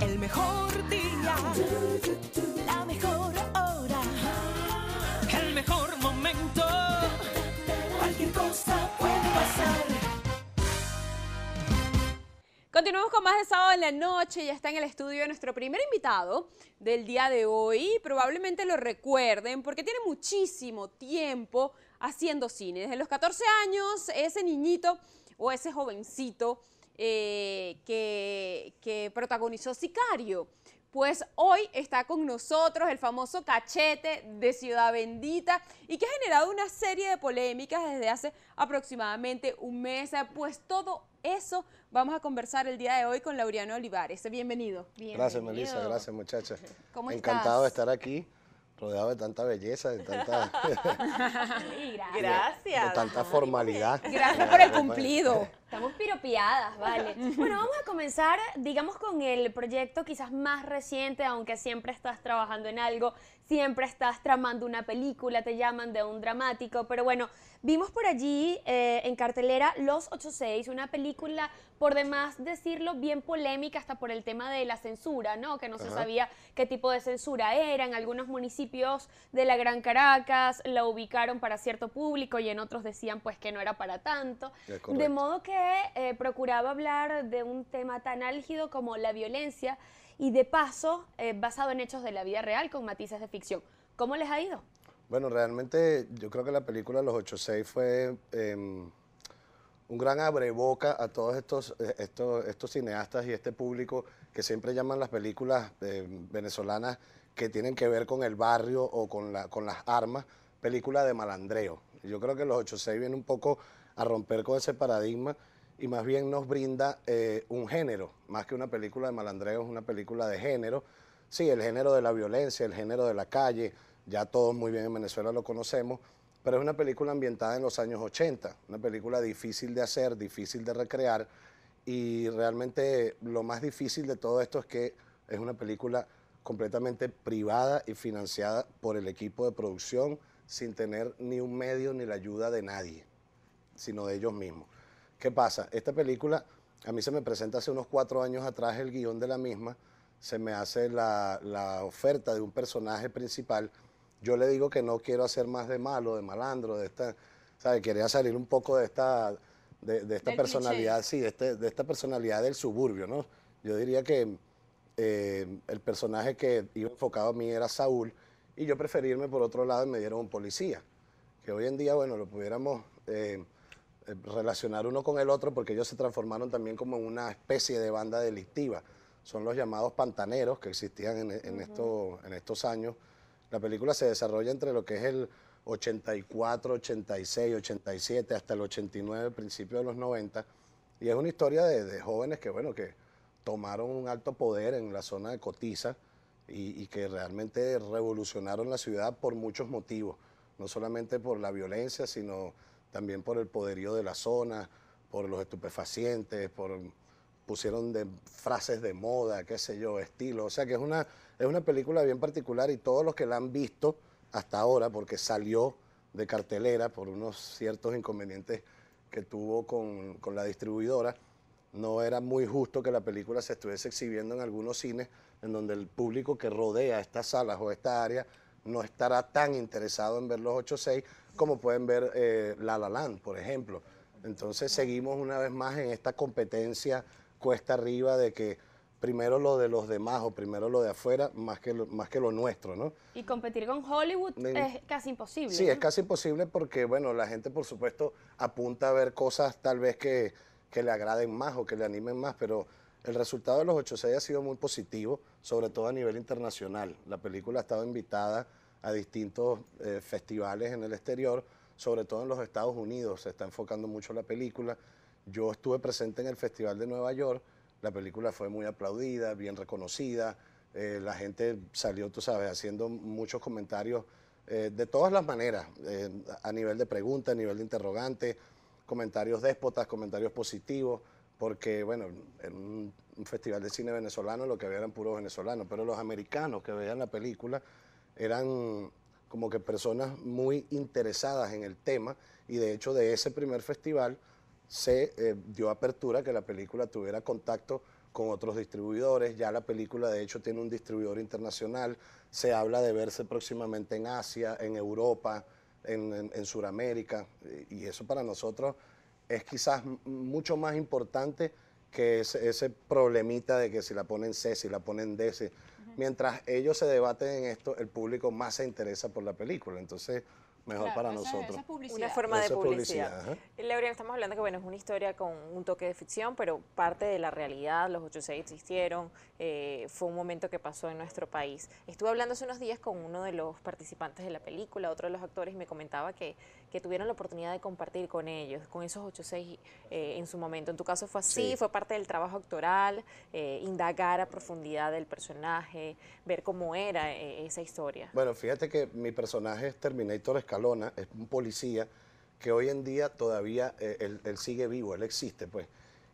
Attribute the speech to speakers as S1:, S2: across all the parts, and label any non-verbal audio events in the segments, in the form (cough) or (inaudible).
S1: el mejor día, la mejor hora, el mejor momento. Cualquier cosa puede pasar. Continuamos con más de sábado en la noche. Ya está en el estudio nuestro primer invitado del día de hoy. Probablemente lo recuerden porque tiene muchísimo tiempo haciendo cine. Desde los 14 años, ese niñito o ese jovencito eh, que, protagonizó Sicario. Pues hoy está con nosotros el famoso cachete de Ciudad Bendita y que ha generado una serie de polémicas desde hace aproximadamente un mes. Pues todo eso vamos a conversar el día de hoy con Lauriano Olivares. Bienvenido. Bienvenido. Gracias, Melissa. Gracias,
S2: muchacha (laughs) Encantado de estar aquí rodeado de tanta belleza, de tanta... (laughs)
S3: (laughs) gracias. de tanta
S2: formalidad. Gracias por el cumplido.
S3: Estamos piropiadas, vale. (laughs) Bueno, vamos a comenzar, digamos, con el proyecto quizás más reciente, aunque siempre estás trabajando en algo, siempre estás tramando una película, te llaman de un dramático, pero bueno, vimos por allí eh, en cartelera Los 86, una película, por demás decirlo, bien polémica hasta por el tema de la censura, ¿no? Que no se sabía qué tipo de censura era. En algunos municipios de la Gran Caracas la ubicaron para cierto público y en otros decían pues que no era para tanto. De modo que eh, procuraba hablar de un tema tan álgido como la violencia y de paso eh, basado en hechos de la vida real con matices de ficción. ¿Cómo les ha ido?
S2: Bueno, realmente yo creo que la película Los 86 fue em, un gran abreboca a todos estos, eh, estos, estos, cineastas y este público que siempre llaman las películas em, venezolanas que tienen que ver con el barrio o con, la, con las armas, películas de malandreo. Yo creo que Los 86 viene un poco a romper con ese paradigma y más bien nos brinda eh, un género, más que una película de malandreo, es una película de género. Sí, el género de la violencia, el género de la calle, ya todos muy bien en Venezuela lo conocemos, pero es una película ambientada en los años 80, una película difícil de hacer, difícil de recrear y realmente lo más difícil de todo esto es que es una película completamente privada y financiada por el equipo de producción sin tener ni un medio ni la ayuda de nadie sino de ellos mismos. ¿Qué pasa? Esta película, a mí se me presenta hace unos cuatro años atrás el guión de la misma, se me hace la, oferta de un personaje principal. Yo le digo que no quiero hacer más de malo, de malandro, de esta, ¿sabes? Quería salir un poco de esta, de, esta personalidad, sí, de, este, de esta personalidad del suburbio, ¿no? Yo diría que eh, el personaje que iba enfocado a mí era Saúl y yo preferirme por otro lado y me dieron un policía, que hoy en día, bueno, lo pudiéramos eh, relacionar uno con el otro porque ellos se transformaron también como en una especie de banda delictiva. Son los llamados pantaneros que existían en, estos, en estos años. La película se desarrolla entre lo que es el 84, 86, 87, hasta el 89, principio de los 90. Y es una historia de, jóvenes que, bueno, que tomaron un alto poder en la zona de Cotiza y que realmente revolucionaron la ciudad por muchos motivos. No solamente por la violencia, sino también por el poderío de la zona, por los estupefacientes, por pusieron de frases de moda, qué sé yo, estilo. O sea que es una, es una película bien particular y todos los que la han visto hasta ahora, porque salió de cartelera por unos ciertos inconvenientes que tuvo con, la distribuidora, no era muy justo que la película se estuviese exhibiendo en algunos cines en donde el público que rodea estas salas o esta área no estará tan interesado en ver los 8.6 como pueden ver eh, La La Land, por ejemplo. Entonces seguimos una vez más en esta competencia cuesta arriba de que primero lo de los demás o primero lo de afuera más que lo, más que lo nuestro, ¿no?
S3: Y competir con Hollywood es casi imposible. Sí, es casi
S2: imposible porque, bueno, la gente por supuesto apunta a ver cosas tal vez que, que le agraden más o que le animen más, pero el resultado de los 8-6 ha sido muy positivo, sobre todo a nivel internacional. La película ha estado invitada a distintos eh, festivales en el exterior, sobre todo en los Estados Unidos, se está enfocando mucho la película. Yo estuve presente en el Festival de Nueva York, la película fue muy aplaudida, bien reconocida, eh, la gente salió, tú sabes, haciendo muchos comentarios eh, de todas las maneras, a nivel de pregunta, a nivel de interrogante, comentarios déspotas, comentarios positivos, porque, bueno, en un, un festival de cine venezolano lo que había eran puros venezolanos, pero los americanos que veían la película eran como que personas muy interesadas en el tema y de hecho de ese primer festival se eh, dio apertura que la película tuviera contacto con otros distribuidores, ya la película de hecho tiene un distribuidor internacional, se habla de verse próximamente en Asia, en Europa, en, Sudamérica, y eso para nosotros es quizás mucho más importante que ese, problemita de que si la ponen C, si la ponen D, mientras ellos se debaten en esto, el público más se interesa por la película. Entonces, mejor para nosotros. una forma de publicidad.
S4: publicidad estamos hablando que bueno, es una historia con un toque de ficción, pero parte de la realidad, los 86 existieron, eh, fue un momento que pasó en nuestro país. Estuve hablando hace unos días con uno de los participantes de la película, otro de los actores, y me comentaba que, que tuvieron la oportunidad de compartir con ellos, con esos 8-6 eh, en su momento. En tu caso fue así, fue parte del trabajo actoral, eh, indagar a profundidad del personaje, ver cómo era eh, esa historia.
S2: Bueno, fíjate que mi personaje es Terminator Escalona, es un policía que hoy en día todavía él, sigue vivo, él existe, pues.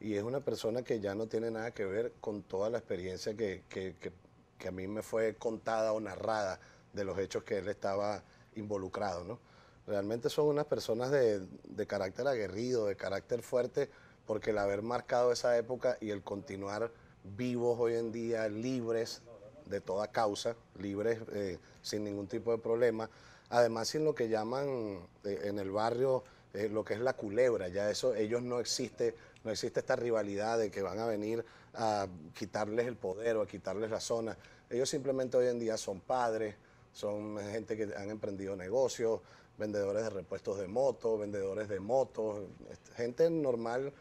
S2: Y es una persona que ya no tiene nada que ver con toda la experiencia que, que a mí me fue contada o narrada de los hechos que él estaba involucrado, ¿no? Realmente son unas personas de, carácter aguerrido, de carácter fuerte, porque el haber marcado esa época y el continuar vivos hoy en día, libres de toda causa, libres eh, sin ningún tipo de problema, además sin lo que llaman eh, en el barrio eh, lo que es la culebra, ya eso, ellos no existe, no existe esta rivalidad de que van a venir a quitarles el poder o a quitarles la zona, ellos simplemente hoy en día son padres, son gente que han emprendido negocios, vendedores de repuestos de motos, vendedores de motos, este, gente normal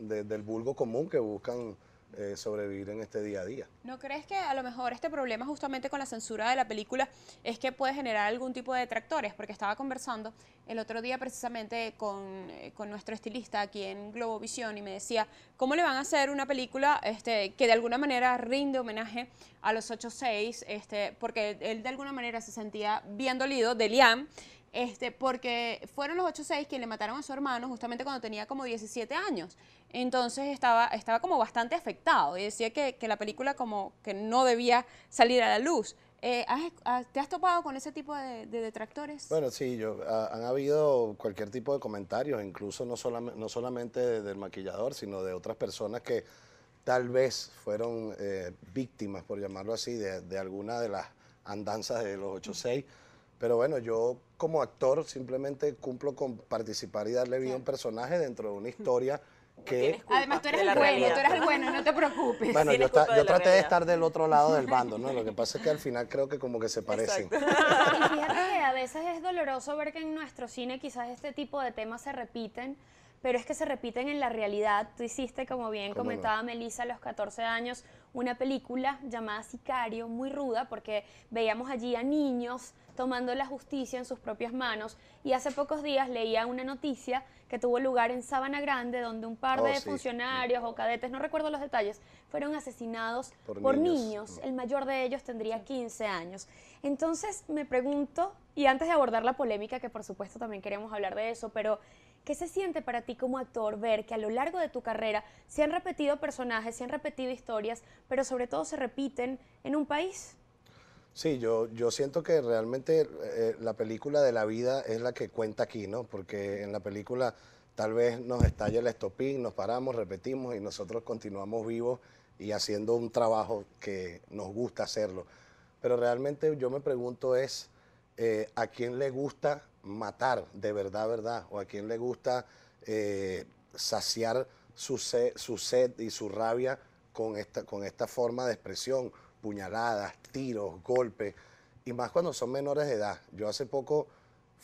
S2: del vulgo común que buscan eh, sobrevivir en este día a día.
S1: ¿No crees que a lo mejor este problema justamente con la censura de la película es que puede generar algún tipo de detractores? Porque estaba conversando el otro día precisamente con, eh, nuestro estilista aquí en Globovisión y me decía, ¿cómo le van a hacer una película este, que de alguna manera rinde homenaje a los 8-6? Este, porque él de alguna manera se sentía bien dolido de Liam este, porque fueron los 8-6 quienes le mataron a su hermano justamente cuando tenía como 17 años. Entonces estaba, estaba como bastante afectado y decía que, la película como que no debía salir a la luz. Eh, ah, ¿Te has topado con ese tipo de, detractores? Bueno,
S2: sí, yo, ah, han habido cualquier tipo de comentarios, incluso no, no solamente del maquillador, sino de otras personas que tal vez fueron eh, víctimas, por llamarlo así, de, alguna de las andanzas de los 86. 6 pero bueno, yo como actor simplemente cumplo con participar y darle vida a un personaje dentro de una historia que...
S1: Además tú eres el bueno, tú eres el
S3: bueno, no te preocupes. Bueno, yo, traté de,
S2: estar del otro lado del bando, ¿no? Lo que (laughs) pasa es que al final creo que como que se parecen. Y
S3: fíjate (laughs) que a veces es doloroso ver que en nuestro cine quizás este tipo de temas se repiten, pero es que se repiten en la realidad. Tú hiciste, como bien comentaba Melisa, Melissa, a los 14 años, una película llamada Sicario, muy ruda, porque veíamos allí a niños tomando la justicia en sus propias manos. Y hace pocos días leía una noticia que tuvo lugar en Sabana Grande, donde un par oh, de funcionarios o cadetes, no recuerdo los detalles, fueron asesinados por, niños. Mm. El mayor de ellos tendría 15 años. Entonces me pregunto, y antes de abordar la polémica, que por supuesto también queremos hablar de eso, pero ¿Qué se siente para ti como actor ver que a lo largo de tu carrera se han repetido personajes, se han repetido historias, pero sobre todo se repiten en un país?
S2: Sí, yo, yo siento que realmente eh, eh, la película de la vida es la que cuenta aquí, ¿no? Porque en la película tal vez nos estalla el estopín, nos paramos, repetimos y nosotros continuamos vivos y haciendo un trabajo que nos gusta hacerlo. Pero realmente yo me pregunto es, eh, ¿a quién le gusta matar de verdad, verdad, o a quien le gusta eh, saciar su, sed, su sed y su rabia con esta, con esta forma de expresión, puñaladas, tiros, golpes, y más cuando son menores de edad. Yo hace poco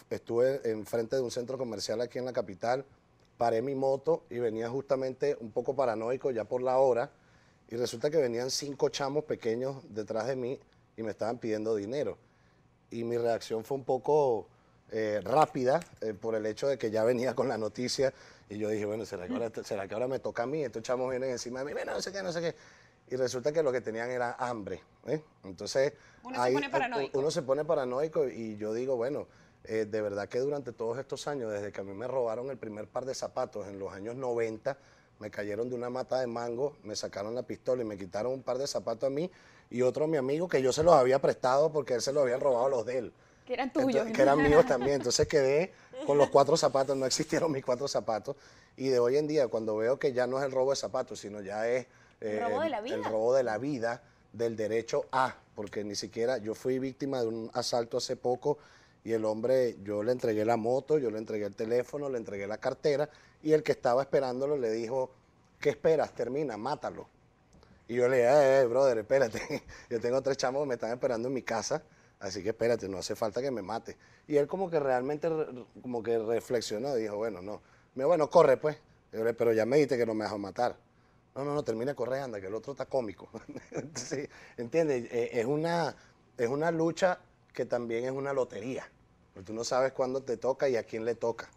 S2: estuve enfrente de un centro comercial aquí en la capital, paré mi moto y venía justamente un poco paranoico ya por la hora, y resulta que venían cinco chamos pequeños detrás de mí y me estaban pidiendo dinero. Y mi reacción fue un poco eh, rápida eh, por el hecho de que ya venía con la noticia y yo dije, bueno, ¿será que ahora, me toca a mí? Estos chamos vienen encima de mí, no sé qué, no sé qué. Y resulta que lo que tenían era hambre. ¿eh? Entonces, uno, se pone paranoico. y yo digo, bueno, de verdad que durante todos estos años, desde que a mí me robaron el primer par de zapatos en los años 90, me cayeron de una mata de mango, me sacaron la pistola y me quitaron un par de zapatos a mí y otro a mi amigo que yo se los había prestado porque él se los habían robado los de él.
S3: Que eran tuyos. que eran míos también.
S2: Entonces quedé con los cuatro zapatos, no existieron mis cuatro zapatos. Y de hoy en día, cuando veo que ya no es el robo de zapatos, sino ya es eh, el robo de la vida, del derecho a, porque ni siquiera yo fui víctima de un asalto hace poco y el hombre, yo le entregué la moto, yo le entregué el teléfono, le entregué la cartera y el que estaba esperándolo le dijo, ¿qué esperas? Termina, mátalo. Y yo le dije, eh, eh brother, espérate, (laughs) yo tengo tres chamos que me están esperando en mi casa Así que espérate, no hace falta que me mate. Y él como que realmente, como que reflexionó y dijo, bueno, no. Me bueno, corre pues. pero ya me dijiste que no me vas a matar. No, no, no, termina correr, anda, que el otro está cómico. (laughs) sí, ¿Entiendes? E, es una, es una lucha que también es una lotería. pero tú no sabes cuándo te toca y a quién le toca.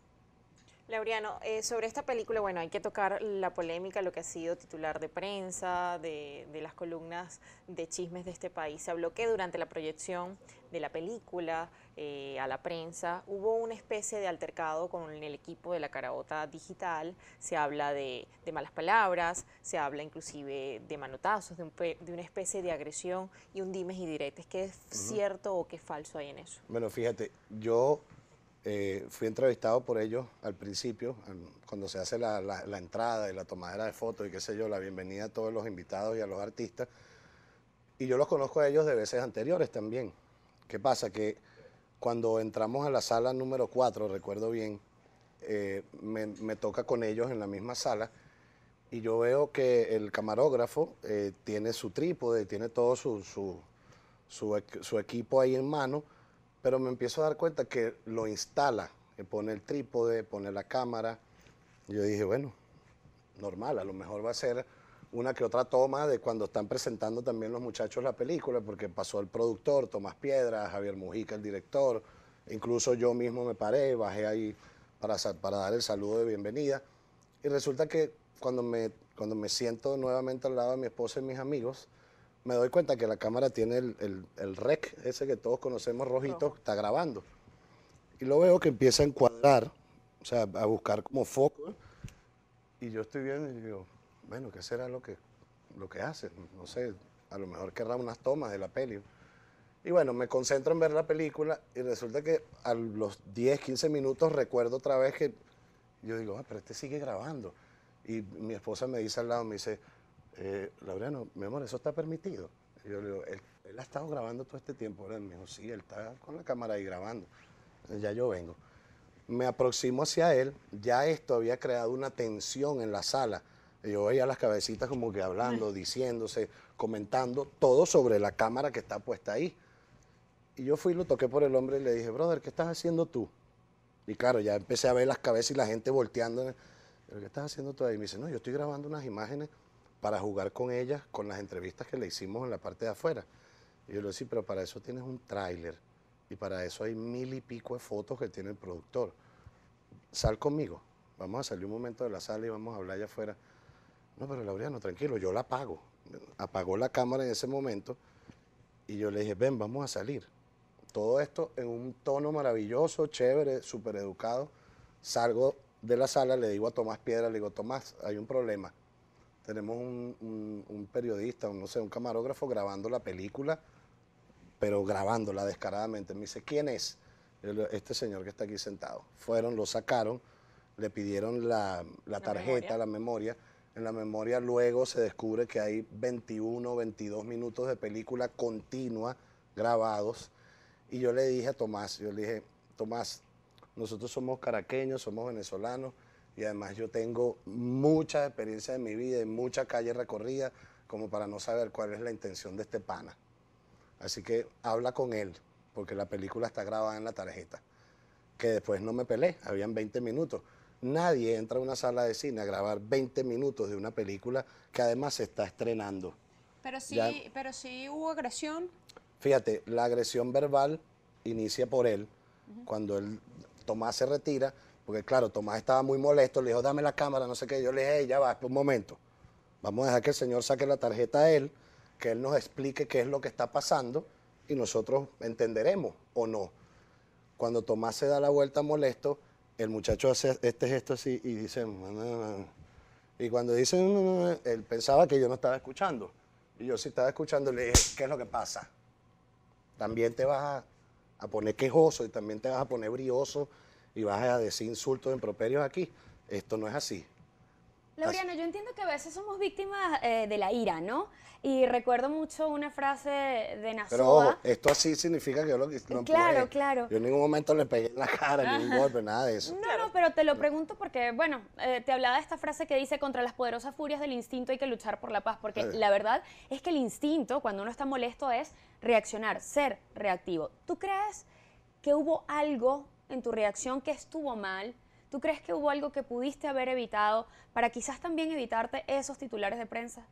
S4: Laureano, eh, sobre esta película, bueno, hay que tocar la polémica, lo que ha sido titular de prensa, de, las columnas de chismes de este país. Se habló que durante la proyección de la película eh, a la prensa hubo una especie de altercado con el equipo de la Caraota Digital. Se habla de, malas palabras, se habla inclusive de manotazos, de, una especie de agresión y un dimes y diretes. ¿Qué es cierto o qué es falso hay en eso?
S2: Bueno, fíjate, yo eh, fui entrevistado por ellos al principio, cuando se hace la, entrada y la tomadera de fotos y qué sé yo, la bienvenida a todos los invitados y a los artistas. Y yo los conozco a ellos de veces anteriores también. ¿Qué pasa? Que cuando entramos a la sala número 4, recuerdo bien, eh, me, toca con ellos en la misma sala y yo veo que el camarógrafo eh, tiene su trípode, tiene todo su, su equipo ahí en mano pero me empiezo a dar cuenta que lo instala, que pone el trípode, pone la cámara. Yo dije, bueno, normal, a lo mejor va a ser una que otra toma de cuando están presentando también los muchachos la película, porque pasó el productor, Tomás Piedra, Javier Mujica, el director, incluso yo mismo me paré, bajé ahí para, dar el saludo de bienvenida. Y resulta que cuando me, cuando me siento nuevamente al lado de mi esposa y mis amigos, me doy cuenta que la cámara tiene el, el, rec, ese que todos conocemos rojito, está grabando. Y lo veo que empieza a encuadrar, o sea, a buscar como foco. Y yo estoy viendo y digo, bueno, ¿qué será lo que, lo que hace? No sé, a lo mejor querrá unas tomas de la peli. Y bueno, me concentro en ver la película y resulta que a los 10, 15 minutos recuerdo otra vez que yo digo, ah, pero este sigue grabando. Y mi esposa me dice al lado, me dice, eh, Laureano, mi amor, eso está permitido. yo le él, ha estado grabando todo este tiempo. él me dijo, sí, él está con la cámara ahí grabando. Ya yo vengo. Me aproximo hacia él, ya esto había creado una tensión en la sala. yo veía las cabecitas como que hablando, diciéndose, comentando, todo sobre la cámara que está puesta ahí. Y yo fui, lo toqué por el hombre y le dije, brother, ¿qué estás haciendo tú? Y claro, ya empecé a ver las cabezas y la gente volteando. ¿Pero qué estás haciendo tú ahí? Y me dice, no, yo estoy grabando unas imágenes para jugar con ellas, con las entrevistas que le hicimos en la parte de afuera. Y yo le decía, pero para eso tienes un tráiler y para eso hay mil y pico de fotos que tiene el productor. Sal conmigo, vamos a salir un momento de la sala y vamos a hablar allá afuera. No, pero Laureano, tranquilo, yo la apago. Apagó la cámara en ese momento y yo le dije, ven, vamos a salir. Todo esto en un tono maravilloso, chévere, súper educado. Salgo de la sala, le digo a Tomás Piedra, le digo, Tomás, hay un problema tenemos un, periodista, un, no sé, un camarógrafo grabando la película, pero grabándola descaradamente. Me dice, ¿quién es? Este señor que está aquí sentado. Fueron, lo sacaron, le pidieron la, tarjeta, ¿La memoria? la memoria. En la memoria luego se descubre que hay 21, 22 minutos de película continua grabados. Y yo le dije a Tomás, yo le dije, Tomás, nosotros somos caraqueños, somos venezolanos, y además yo tengo mucha experiencia en mi vida y mucha calle recorrida como para no saber cuál es la intención de este pana. Así que habla con él, porque la película está grabada en la tarjeta. Que después no me pelé, habían 20 minutos. Nadie entra a una sala de cine a grabar 20 minutos de una película que además se está estrenando.
S1: Pero sí, pero sí hubo agresión.
S2: Fíjate, la agresión verbal inicia por él. Cuando él, Tomás se retira, porque claro, Tomás estaba muy molesto, le dijo, dame la cámara, no sé qué. Yo le dije, ya va, un momento. Vamos a dejar que el señor saque la tarjeta a él, que él nos explique qué es lo que está pasando y nosotros entenderemos o no. Cuando Tomás se da la vuelta molesto, el muchacho hace este gesto así y dice, y cuando dice, él pensaba que yo no estaba escuchando. Y yo sí estaba escuchando, le dije, ¿qué es lo que pasa? También te vas a, a poner quejoso y también te vas a poner brioso y vas a decir insultos, improperios aquí. Esto no es así.
S3: Laureano, yo entiendo que a veces somos víctimas eh, de la ira, ¿no? Y recuerdo mucho una frase de Nasua. Pero
S2: esto así significa que yo lo que Claro, claro. Yo en ningún momento le pegué en la cara, ni un golpe, nada de eso.
S3: No, no, pero te lo pregunto porque, bueno, eh, te hablaba de esta frase que dice, contra las poderosas furias del instinto hay que luchar por la paz, porque eh. la verdad es que el instinto, cuando uno está molesto, es reaccionar, ser reactivo. ¿Tú crees que hubo algo en tu reacción que estuvo mal? ¿Tú crees que hubo algo que pudiste haber evitado para quizás también evitarte esos titulares de prensa?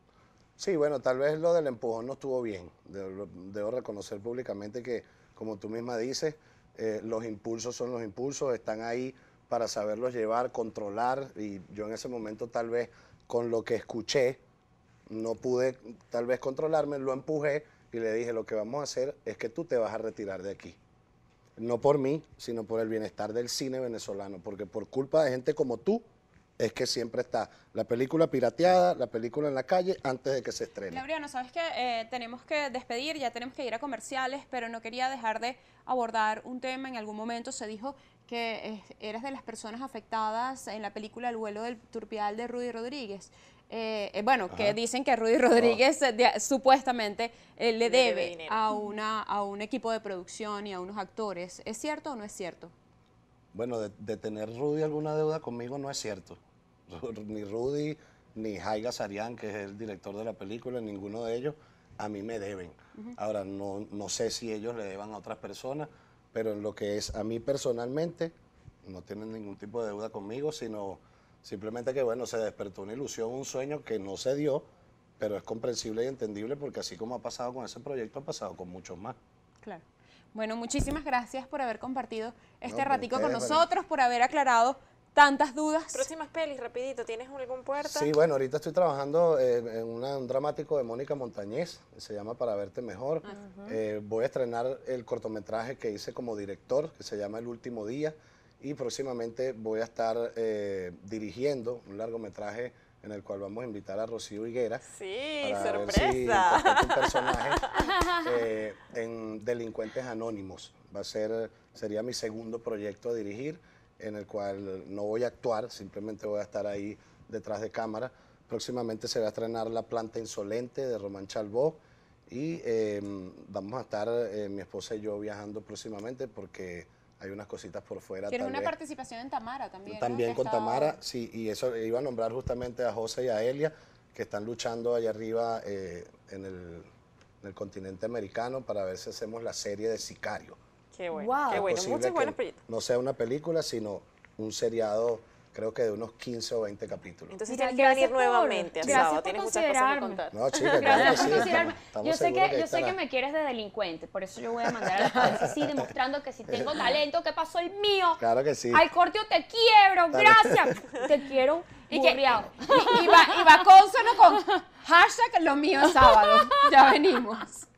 S2: Sí, bueno, tal vez lo del empujón no estuvo bien. Debo, reconocer públicamente que, como tú misma dices, eh, los impulsos son los impulsos, están ahí para saberlos llevar, controlar, y yo en ese momento tal vez con lo que escuché, no pude tal vez controlarme, lo empujé y le dije, lo que vamos a hacer es que tú te vas a retirar de aquí no por mí, sino por el bienestar del cine venezolano, porque por culpa de gente como tú es que siempre está la película pirateada, la película en la calle antes de que se estrene.
S1: no sabes que eh, tenemos que despedir, ya tenemos que ir a comerciales, pero no quería dejar de abordar un tema. En algún momento se dijo que eh, eras de las personas afectadas en la película El vuelo del turpial de Rudy Rodríguez. Eh, eh, bueno, que dicen que Rudy Rodríguez supuestamente eh, le, debe, a, una, a un equipo de producción y a unos actores. ¿Es cierto o no es cierto?
S2: Bueno, de, tener Rudy alguna deuda conmigo no es cierto. (laughs) ni Rudy, ni Jaiga Sarián, que es el director de la película, ninguno de ellos a mí me deben. Ahora, no, no sé si ellos le deban a otras personas, pero en lo que es a mí personalmente, no tienen ningún tipo de deuda conmigo, sino Simplemente que, bueno, se despertó una ilusión, un sueño que no se dio, pero es comprensible y entendible porque así como ha pasado con ese proyecto, ha pasado con muchos más.
S1: Claro. Bueno, muchísimas gracias por haber compartido este ratito pues, ratico con nosotros, por haber aclarado tantas dudas. Próximas pelis, rapidito, ¿tienes algún puerto? Sí, bueno,
S2: ahorita estoy trabajando eh, en un dramático de Mónica Montañez, se llama Para Verte Mejor. Ah, eh, voy a estrenar el cortometraje que hice como director, que se llama El Último Día y próximamente voy a estar eh, dirigiendo un largometraje en el cual vamos a invitar a Rocío Higuera. Sí, sorpresa. Ver
S1: un personaje
S3: (laughs) eh,
S2: en Delincuentes Anónimos. Va a ser, sería mi segundo proyecto a dirigir, en el cual no voy a actuar, simplemente voy a estar ahí detrás de cámara. Próximamente se va a estrenar La Planta Insolente de Román Chalbó. Y em, vamos a estar, eh, mi esposa y yo, viajando próximamente porque hay unas cositas por fuera. Tiene una
S1: participación en Tamara también. También con Tamara,
S2: sí, y eso iba a nombrar justamente a José y a Elia, que están luchando allá arriba eh, en, el, en, el, continente americano para ver si hacemos la serie de Sicario.
S4: Qué bueno, qué bueno,
S2: No sea una película, sino un seriado creo que de unos 15 o 20 capítulos. Entonces
S3: tienes que venir nuevamente, gracias tienes muchas No, chica, yo sé que, yo sé que me quieres de delincuente, por eso yo voy a mandar a la demostrando que si tengo (laughs) talento, ¿qué pasó el mío?
S1: Claro que sí. Al
S3: Cortio te quiebro, gracias. te quiero (laughs) y, y, y, va, y va consono con hashtag lo mío es sábado. (laughs) Ya venimos.